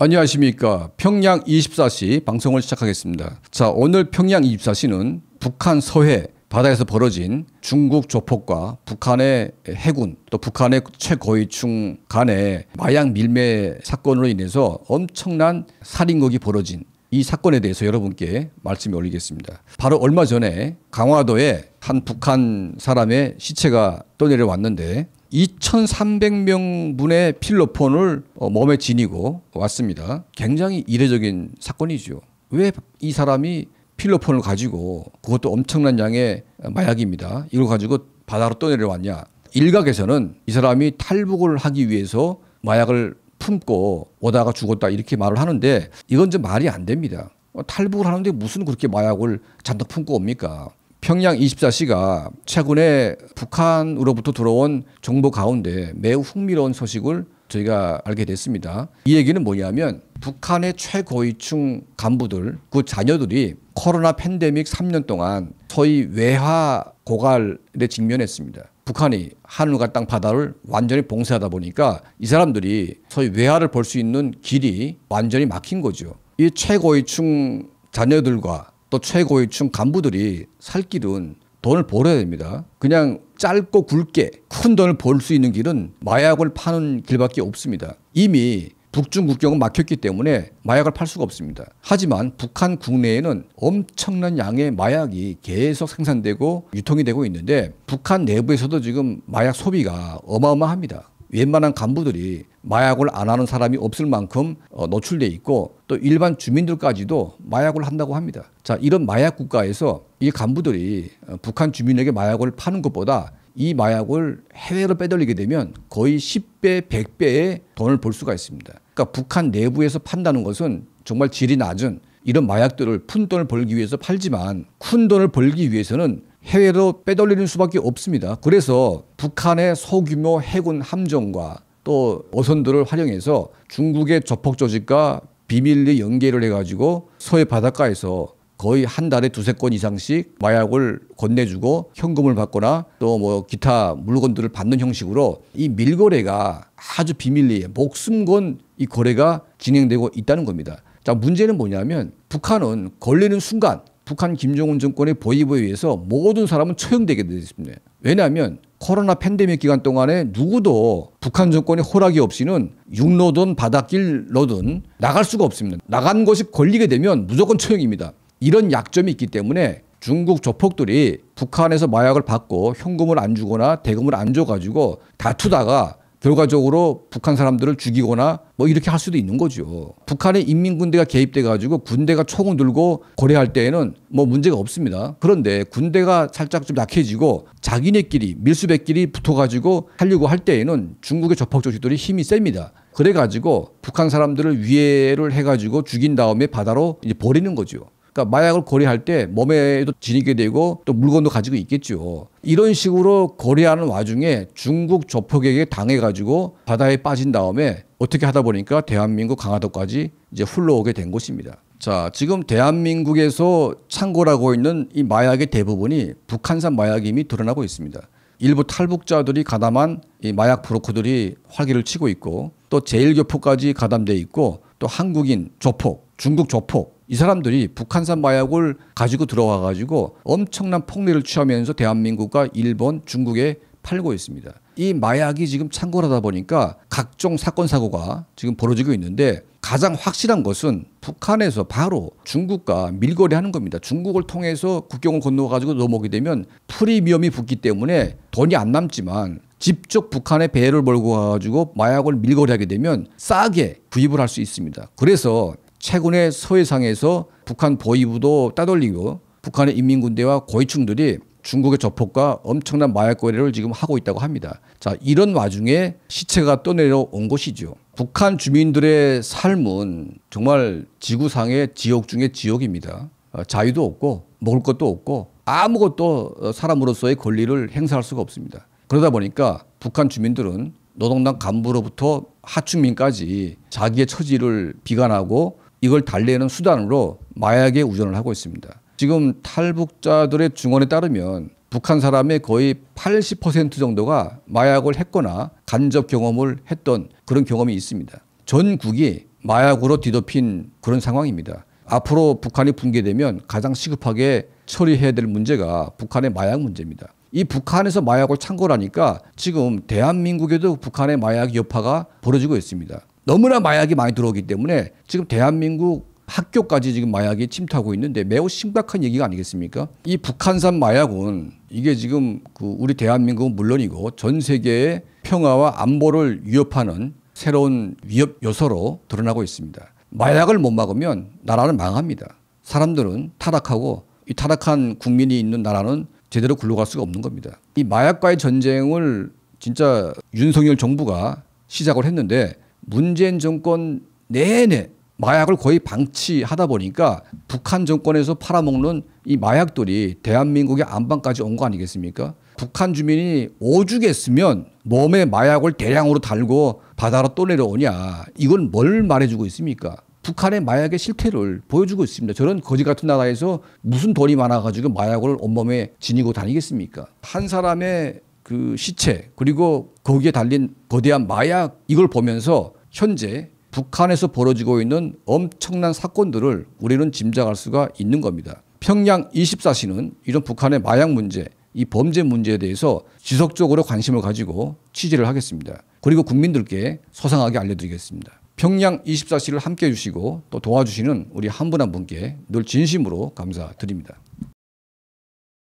안녕하십니까. 평양 24시 방송을 시작하겠습니다. 자, 오늘 평양 24시는 북한 서해 바다에서 벌어진 중국 조폭과 북한의 해군 또 북한의 최고위층 간의 마약 밀매 사건으로 인해서 엄청난 살인극이 벌어진 이 사건에 대해서 여러분께 말씀을 올리겠습니다. 바로 얼마 전에 강화도에 한 북한 사람의 시체가 떠내려 왔는데 2,300명 분의 필로폰을 어, 몸에 지니고 왔습니다. 굉장히 이례적인 사건이죠. 왜 이 사람이 필로폰을 가지고 그것도 엄청난 양의 마약입니다. 이걸 가지고 바다로 떠내려 왔냐. 일각에서는 이 사람이 탈북을 하기 위해서 마약을 품고 오다가 죽었다 이렇게 말을 하는데 이건 좀 말이 안 됩니다. 어, 탈북을 하는데 무슨 그렇게 마약을 잔뜩 품고 옵니까? 평양 24시가 최근에 북한으로부터 들어온 정보 가운데 매우 흥미로운 소식을 저희가 알게 됐습니다. 이 얘기는 뭐냐면 북한의 최고위층 간부들 그 자녀들이 코로나 팬데믹 3년 동안 소위 외화 고갈에 직면했습니다. 북한이 하늘과 땅 바다를 완전히 봉쇄하다 보니까 이 사람들이 소위 외화를 볼수 있는 길이 완전히 막힌 거죠. 이 최고위층 자녀들과 또 최고위층 간부들이 살 길은 돈을 벌어야 됩니다. 그냥 짧고 굵게 큰 돈을 벌 수 있는 길은 마약을 파는 길밖에 없습니다. 이미 북중 국경은 막혔기 때문에 마약을 팔 수가 없습니다. 하지만 북한 국내에는 엄청난 양의 마약이 계속 생산되고 유통이 되고 있는데 북한 내부에서도 지금 마약 소비가 어마어마합니다. 웬만한 간부들이 마약을 안 하는 사람이 없을 만큼 어, 노출돼 있고 또 일반 주민들까지도 마약을 한다고 합니다. 자, 이런 마약 국가에서 이 간부들이 어, 북한 주민에게 마약을 파는 것보다 이 마약을 해외로 빼돌리게 되면 거의 10배, 100배의 돈을 벌 수가 있습니다. 그러니까 북한 내부에서 판다는 것은 정말 질이 낮은 이런 마약들을 푼 돈을 벌기 위해서 팔지만 큰 돈을 벌기 위해서는 해외로 빼돌리는 수밖에 없습니다. 그래서 북한의 소규모 해군 함정과 또 어선들을 활용해서 중국의 조폭 조직과 비밀리 연계를 해가지고 서해 바닷가에서 거의 한 달에 두세 건 이상씩 마약을 건네주고 현금을 받거나 또 뭐 기타 물건들을 받는 형식으로 이 밀거래가 아주 비밀리에 목숨 건 이 거래가 진행되고 있다는 겁니다. 자, 문제는 뭐냐면 북한은 걸리는 순간 북한 김정은 정권의 보위부에 의해서 모든 사람은 처형되게 되었습니다. 왜냐하면 코로나 팬데믹 기간 동안에 누구도 북한 정권의 호락이 없이는 육로든 바닷길로든 나갈 수가 없습니다. 나간 것이 걸리게 되면 무조건 처형입니다. 이런 약점이 있기 때문에 중국 조폭들이 북한에서 마약을 받고 현금을 안 주거나 대금을 안 줘가지고 다투다가 결과적으로 북한 사람들을 죽이거나 뭐 이렇게 할 수도 있는 거죠. 북한의 인민군대가 개입돼 가지고 군대가 총을 들고 거래할 때에는 뭐 문제가 없습니다. 그런데 군대가 살짝 좀 약해지고 자기네끼리 밀수배끼리 붙어 가지고 하려고 할 때에는 중국의 접폭 조직들이 힘이 셉니다. 그래 가지고 북한 사람들을 위해를 해 가지고 죽인 다음에 바다로 이제 버리는 거죠. 그러니까 마약을 거래할 때 몸에도 지니게 되고 또 물건도 가지고 있겠죠. 이런 식으로 거래하는 와중에 중국 조폭에게 당해가지고 바다에 빠진 다음에 어떻게 하다 보니까 대한민국 강화도까지 이제 흘러오게 된 것입니다. 자, 지금 대한민국에서 창고라고 있는 이 마약의 대부분이 북한산 마약임이 드러나고 있습니다. 일부 탈북자들이 가담한 이 마약 브로커들이 활기를 치고 있고 또 제1교포까지 가담돼 있고 또 한국인 조폭, 중국 조폭 이 사람들이 북한산 마약을 가지고 들어와 가지고 엄청난 폭리를 취하면서 대한민국과 일본, 중국에 팔고 있습니다. 이 마약이 지금 창궐하다 보니까 각종 사건 사고가 지금 벌어지고 있는데 가장 확실한 것은 북한에서 바로 중국과 밀거래 하는 겁니다. 중국을 통해서 국경을 건너가 지고 넘어오게 되면 프리미엄이 붙기 때문에 돈이 안 남지만 직접 북한에 배를 몰고 가지고 마약을 밀거래하게 되면 싸게 구입을 할 수 있습니다. 그래서 최근에 서해상에서 북한 보위부도 따돌리고 북한의 인민군대와 고위층들이 중국의 저폭과 엄청난 마약 거래를 지금 하고 있다고 합니다. 자, 이런 와중에 시체가 떠내려온 것이죠. 북한 주민들의 삶은 정말 지구상의 지옥 중의 지옥입니다. 어, 자유도 없고 먹을 것도 없고 아무것도 어, 사람으로서의 권리를 행사할 수가 없습니다. 그러다 보니까 북한 주민들은 노동당 간부로부터 하층민까지 자기의 처지를 비관하고 이걸 달래는 수단으로 마약에 우전을 하고 있습니다. 지금 탈북자들의 증언에 따르면 북한 사람의 거의 80% 정도가 마약을 했거나 간접 경험을 했던 그런 경험이 있습니다. 전국이 마약으로 뒤덮인 그런 상황입니다. 앞으로 북한이 붕괴되면 가장 시급하게 처리해야 될 문제가 북한의 마약 문제입니다. 이 북한에서 마약을 찬 거라니까 지금 대한민국에도 북한의 마약 여파가 벌어지고 있습니다. 너무나 마약이 많이 들어오기 때문에 지금 대한민국 학교까지 지금 마약이 침투하고 있는데 매우 심각한 얘기가 아니겠습니까? 이 북한산 마약은 이게 지금 그 우리 대한민국은 물론이고 전 세계의 평화와 안보를 위협하는 새로운 위협 요소로 드러나고 있습니다. 마약을 못 막으면 나라는 망합니다. 사람들은 타락하고 이 타락한 국민이 있는 나라는 제대로 굴러갈 수가 없는 겁니다. 이 마약과의 전쟁을 진짜 윤석열 정부가 시작을 했는데 문재인 정권 내내 마약을 거의 방치하다 보니까 북한 정권에서 팔아먹는 이 마약돌이 대한민국의 안방까지 온 거 아니겠습니까? 북한 주민이 오죽했으면 몸에 마약을 대량으로 달고 바다로 또 내려오냐. 이건 뭘 말해주고 있습니까? 북한의 마약의 실태를 보여주고 있습니다. 저런 거지 같은 나라에서 무슨 돈이 많아가지고 마약을 온몸에 지니고 다니겠습니까? 한 사람의 그 시체 그리고 거기에 달린 거대한 마약 이걸 보면서 현재 북한에서 벌어지고 있는 엄청난 사건들을 우리는 짐작할 수가 있는 겁니다. 평양 24시는 이런 북한의 마약 문제, 이 범죄 문제에 대해서 지속적으로 관심을 가지고 취재를 하겠습니다. 그리고 국민들께 소상하게 알려드리겠습니다. 평양 24시를 함께 해주시고 또 도와주시는 우리 한 분한 한 분께 늘 진심으로 감사드립니다.